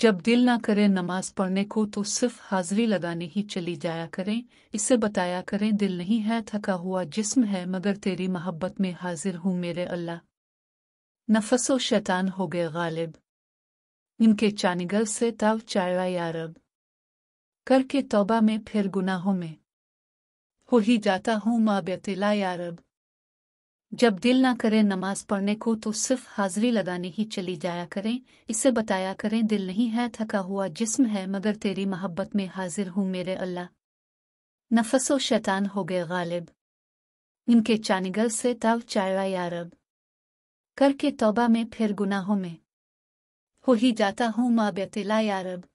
जब दिल ना करे नमाज पढ़ने को तो सिर्फ हाजिरी लगाने ही चली जाया करें इसे बताया करें दिल नहीं है थका हुआ जिस्म है मगर तेरी मोहब्बत में हाजिर हूँ मेरे अल्लाह नफसो शैतान हो गए गालिब इनके चानिगल से तव चाया यारब करके तोबा में फिर गुनाहों में हो ही जाता हूँ माँ बेतला यारब जब दिल ना करे नमाज पढ़ने को तो सिर्फ हाजिरी लगाने ही चली जाया करें इसे बताया करें दिल नहीं है थका हुआ जिस्म है मगर तेरी मोहब्बत में हाजिर हूँ मेरे अल्लाह नफसो शैतान हो गए गालिब इनके चानिगल से तव चारा यारब करके तौबा में फिर गुनाहों में हो ही जाता हूँ माँ बेतला यारब